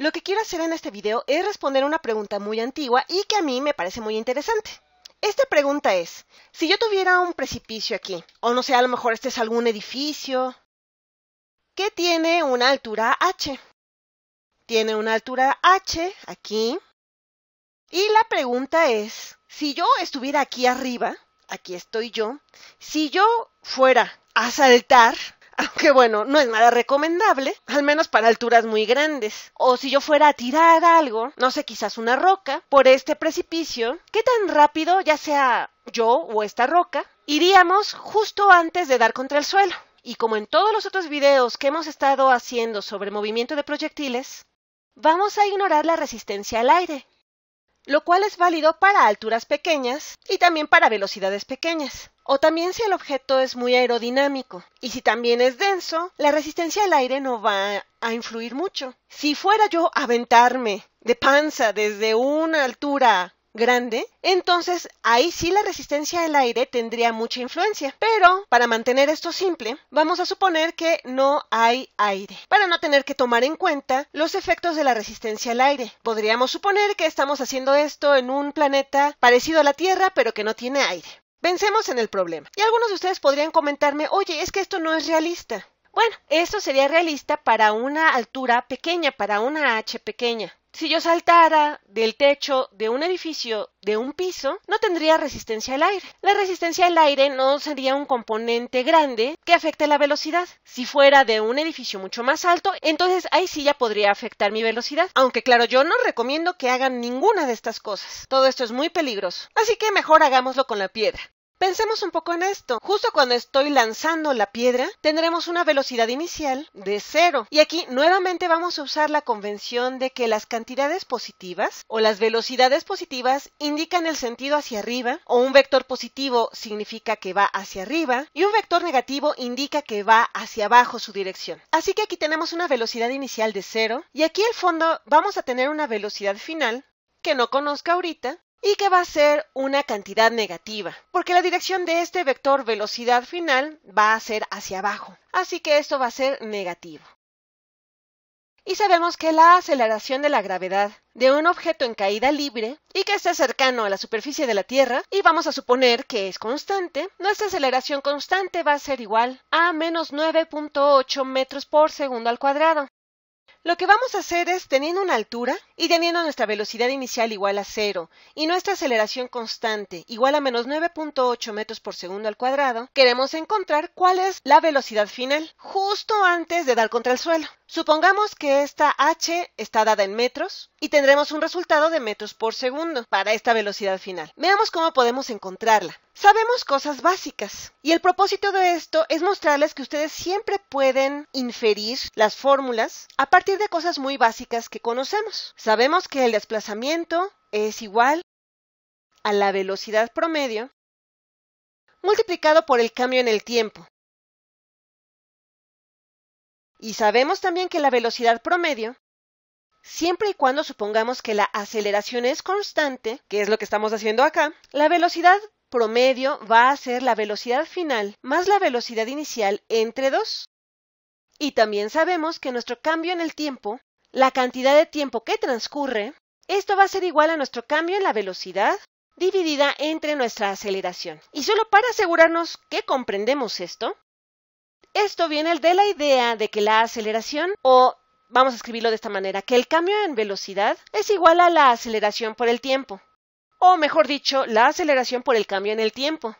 Lo que quiero hacer en este video es responder una pregunta muy antigua y que a mí me parece muy interesante. Esta pregunta es, si yo tuviera un precipicio aquí, o no sé, a lo mejor este es algún edificio, que tiene una altura h. Tiene una altura h aquí. Y la pregunta es, si yo estuviera aquí arriba, aquí estoy yo, si yo fuera a saltar, que bueno, no es nada recomendable, al menos para alturas muy grandes. O si yo fuera a tirar algo, no sé, quizás una roca, por este precipicio, ¿qué tan rápido, ya sea yo o esta roca, iríamos justo antes de dar contra el suelo? Y como en todos los otros videos que hemos estado haciendo sobre movimiento de proyectiles, vamos a ignorar la resistencia al aire lo cual es válido para alturas pequeñas y también para velocidades pequeñas. O también si el objeto es muy aerodinámico y si también es denso, la resistencia del aire no va a influir mucho. Si fuera yo a aventarme de panza desde una altura grande, entonces ahí sí la resistencia al aire tendría mucha influencia. Pero para mantener esto simple, vamos a suponer que no hay aire, para no tener que tomar en cuenta los efectos de la resistencia al aire. Podríamos suponer que estamos haciendo esto en un planeta parecido a la Tierra, pero que no tiene aire. Pensemos en el problema. Y algunos de ustedes podrían comentarme, oye, es que esto no es realista. Bueno, esto sería realista para una altura pequeña, para una H pequeña. Si yo saltara del techo de un edificio de un piso, no tendría resistencia al aire. La resistencia al aire no sería un componente grande que afecte la velocidad. Si fuera de un edificio mucho más alto, entonces ahí sí ya podría afectar mi velocidad. Aunque claro, yo no recomiendo que hagan ninguna de estas cosas. Todo esto es muy peligroso. Así que mejor hagámoslo con la piedra. Pensemos un poco en esto. Justo cuando estoy lanzando la piedra, tendremos una velocidad inicial de cero. Y aquí nuevamente vamos a usar la convención de que las cantidades positivas o las velocidades positivas indican el sentido hacia arriba, o un vector positivo significa que va hacia arriba, y un vector negativo indica que va hacia abajo su dirección. Así que aquí tenemos una velocidad inicial de cero, y aquí al fondo vamos a tener una velocidad final que no conozca ahorita, y que va a ser una cantidad negativa, porque la dirección de este vector velocidad final va a ser hacia abajo, así que esto va a ser negativo. Y sabemos que la aceleración de la gravedad de un objeto en caída libre y que esté cercano a la superficie de la Tierra, y vamos a suponer que es constante, nuestra aceleración constante va a ser igual a menos 9.8 metros por segundo al cuadrado. Lo que vamos a hacer es, teniendo una altura, y teniendo nuestra velocidad inicial igual a cero y nuestra aceleración constante igual a menos 9.8 metros por segundo al cuadrado, queremos encontrar cuál es la velocidad final, justo antes de dar contra el suelo. Supongamos que esta h está dada en metros y tendremos un resultado de metros por segundo para esta velocidad final. Veamos cómo podemos encontrarla. Sabemos cosas básicas y el propósito de esto es mostrarles que ustedes siempre pueden inferir las fórmulas a partir de cosas muy básicas que conocemos. Sabemos que el desplazamiento es igual a la velocidad promedio multiplicado por el cambio en el tiempo. Y sabemos también que la velocidad promedio, siempre y cuando supongamos que la aceleración es constante, que es lo que estamos haciendo acá, la velocidad promedio va a ser la velocidad final más la velocidad inicial entre 2. Y también sabemos que nuestro cambio en el tiempo la cantidad de tiempo que transcurre, esto va a ser igual a nuestro cambio en la velocidad dividida entre nuestra aceleración. Y solo para asegurarnos que comprendemos esto, esto viene de la idea de que la aceleración, o vamos a escribirlo de esta manera, que el cambio en velocidad es igual a la aceleración por el tiempo, o mejor dicho, la aceleración por el cambio en el tiempo.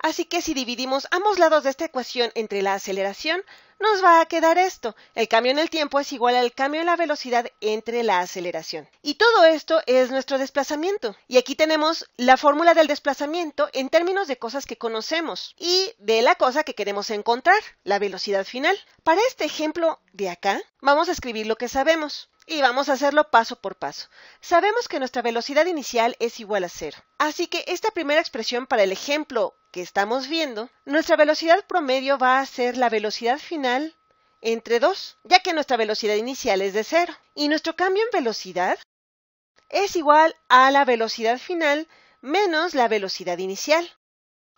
Así que si dividimos ambos lados de esta ecuación entre la aceleración, nos va a quedar esto. El cambio en el tiempo es igual al cambio en la velocidad entre la aceleración. Y todo esto es nuestro desplazamiento. Y aquí tenemos la fórmula del desplazamiento en términos de cosas que conocemos y de la cosa que queremos encontrar, la velocidad final. Para este ejemplo de acá, vamos a escribir lo que sabemos y vamos a hacerlo paso por paso. Sabemos que nuestra velocidad inicial es igual a cero, así que esta primera expresión para el ejemplo que estamos viendo, nuestra velocidad promedio va a ser la velocidad final entre 2, ya que nuestra velocidad inicial es de cero. Y nuestro cambio en velocidad es igual a la velocidad final menos la velocidad inicial.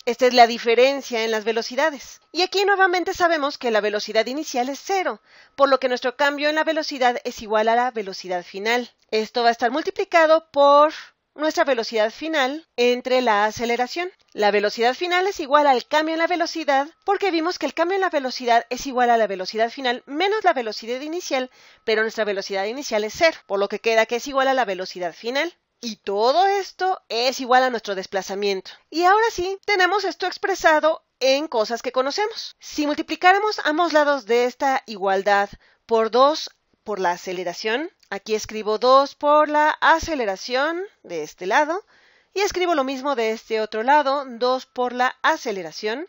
Esta es la diferencia en las velocidades. Y aquí nuevamente sabemos que la velocidad inicial es cero, por lo que nuestro cambio en la velocidad es igual a la velocidad final. Esto va a estar multiplicado por nuestra velocidad final entre la aceleración. La velocidad final es igual al cambio en la velocidad porque vimos que el cambio en la velocidad es igual a la velocidad final menos la velocidad inicial, pero nuestra velocidad inicial es cero, por lo que queda que es igual a la velocidad final. Y todo esto es igual a nuestro desplazamiento. Y ahora sí, tenemos esto expresado en cosas que conocemos. Si multiplicáramos ambos lados de esta igualdad por 2 por la aceleración, aquí escribo 2 por la aceleración de este lado, y escribo lo mismo de este otro lado, 2 por la aceleración.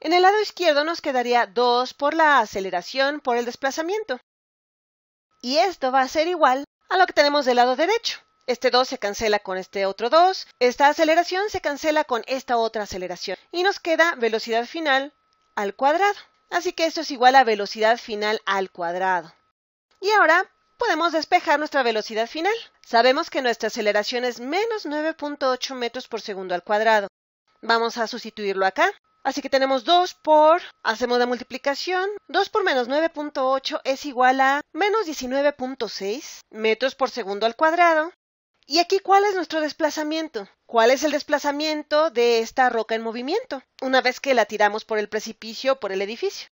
En el lado izquierdo nos quedaría 2 por la aceleración por el desplazamiento. Y esto va a ser igual a lo que tenemos del lado derecho. Este 2 se cancela con este otro 2. Esta aceleración se cancela con esta otra aceleración. Y nos queda velocidad final al cuadrado. Así que esto es igual a velocidad final al cuadrado. Y ahora podemos despejar nuestra velocidad final. Sabemos que nuestra aceleración es menos 9.8 metros por segundo al cuadrado. Vamos a sustituirlo acá. Así que tenemos 2 por, hacemos la multiplicación, 2 por menos 9.8 es igual a menos 19.6 metros por segundo al cuadrado. ¿Y aquí cuál es nuestro desplazamiento? ¿Cuál es el desplazamiento de esta roca en movimiento una vez que la tiramos por el precipicio o por el edificio?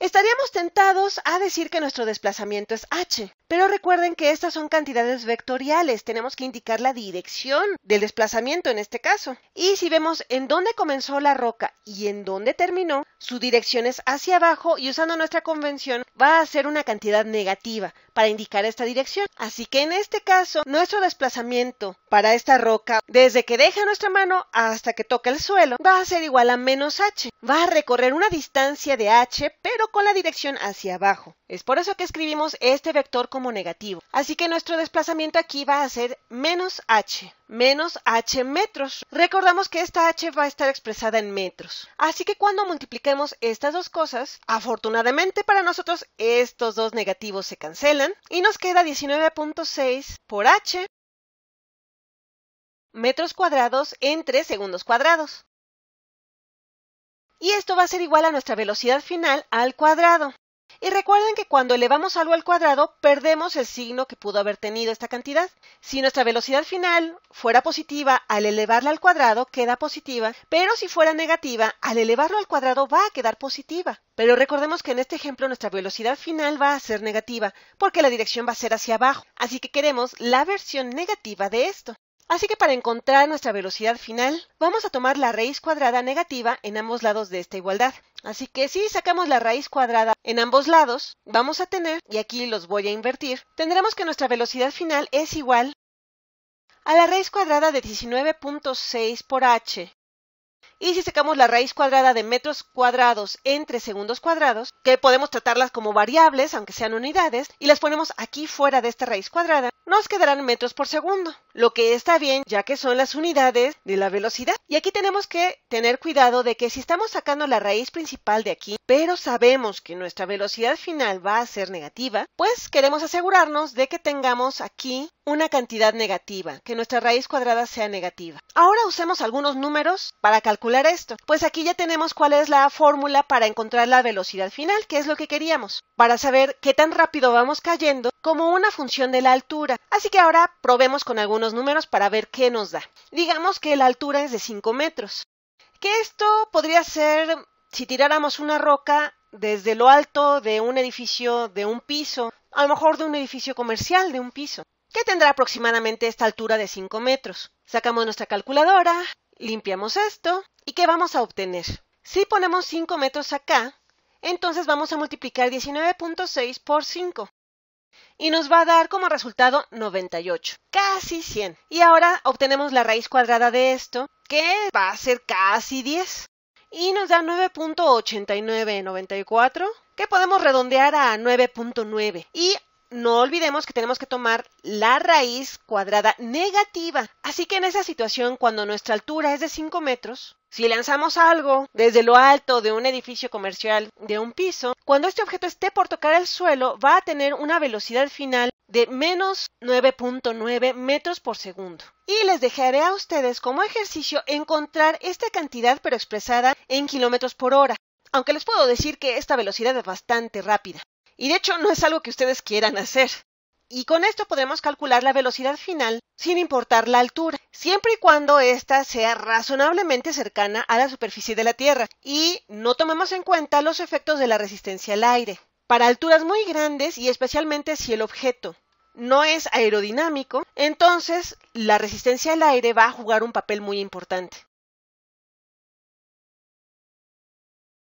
Estaríamos tentados a decir que nuestro desplazamiento es h, pero recuerden que estas son cantidades vectoriales, tenemos que indicar la dirección del desplazamiento en este caso. Y si vemos en dónde comenzó la roca y en dónde terminó, su dirección es hacia abajo y usando nuestra convención va a ser una cantidad negativa para indicar esta dirección. Así que en este caso, nuestro desplazamiento para esta roca, desde que deja nuestra mano hasta que toca el suelo, va a ser igual a menos h. Va a recorrer una distancia de h, pero con la dirección hacia abajo. Es por eso que escribimos este vector como negativo. Así que nuestro desplazamiento aquí va a ser menos h, menos h metros. Recordamos que esta h va a estar expresada en metros. Así que cuando multipliquemos estas dos cosas, afortunadamente para nosotros estos dos negativos se cancelan y nos queda 19.6 por h metros cuadrados entre segundos cuadrados. Y esto va a ser igual a nuestra velocidad final al cuadrado. Y recuerden que cuando elevamos algo al cuadrado, perdemos el signo que pudo haber tenido esta cantidad. Si nuestra velocidad final fuera positiva, al elevarla al cuadrado queda positiva, pero si fuera negativa, al elevarlo al cuadrado va a quedar positiva. Pero recordemos que en este ejemplo nuestra velocidad final va a ser negativa, porque la dirección va a ser hacia abajo. Así que queremos la versión negativa de esto. Así que para encontrar nuestra velocidad final, vamos a tomar la raíz cuadrada negativa en ambos lados de esta igualdad. Así que si sacamos la raíz cuadrada en ambos lados, vamos a tener, y aquí los voy a invertir, tendremos que nuestra velocidad final es igual a la raíz cuadrada de 19.6 por h. Y si sacamos la raíz cuadrada de metros cuadrados entre segundos cuadrados, que podemos tratarlas como variables, aunque sean unidades, y las ponemos aquí fuera de esta raíz cuadrada, nos quedarán metros por segundo lo que está bien ya que son las unidades de la velocidad. Y aquí tenemos que tener cuidado de que si estamos sacando la raíz principal de aquí, pero sabemos que nuestra velocidad final va a ser negativa, pues queremos asegurarnos de que tengamos aquí una cantidad negativa, que nuestra raíz cuadrada sea negativa. Ahora usemos algunos números para calcular esto, pues aquí ya tenemos cuál es la fórmula para encontrar la velocidad final, que es lo que queríamos, para saber qué tan rápido vamos cayendo como una función de la altura. Así que ahora probemos con algunos números para ver qué nos da. Digamos que la altura es de 5 metros. Que esto podría ser si tiráramos una roca desde lo alto de un edificio, de un piso, a lo mejor de un edificio comercial, de un piso, que tendrá aproximadamente esta altura de 5 metros. Sacamos nuestra calculadora, limpiamos esto, ¿y qué vamos a obtener? Si ponemos 5 metros acá, entonces vamos a multiplicar 19.6 por 5 y nos va a dar como resultado 98, casi 100. Y ahora obtenemos la raíz cuadrada de esto, que va a ser casi 10, y nos da 9.8994, que podemos redondear a 9.9. Y no olvidemos que tenemos que tomar la raíz cuadrada negativa. Así que en esa situación, cuando nuestra altura es de 5 metros, si lanzamos algo desde lo alto de un edificio comercial de un piso, cuando este objeto esté por tocar el suelo va a tener una velocidad final de menos 9.9 metros por segundo. Y les dejaré a ustedes como ejercicio encontrar esta cantidad pero expresada en kilómetros por hora, aunque les puedo decir que esta velocidad es bastante rápida. Y de hecho no es algo que ustedes quieran hacer y con esto podemos calcular la velocidad final sin importar la altura, siempre y cuando ésta sea razonablemente cercana a la superficie de la Tierra y no tomemos en cuenta los efectos de la resistencia al aire. Para alturas muy grandes y especialmente si el objeto no es aerodinámico, entonces la resistencia al aire va a jugar un papel muy importante.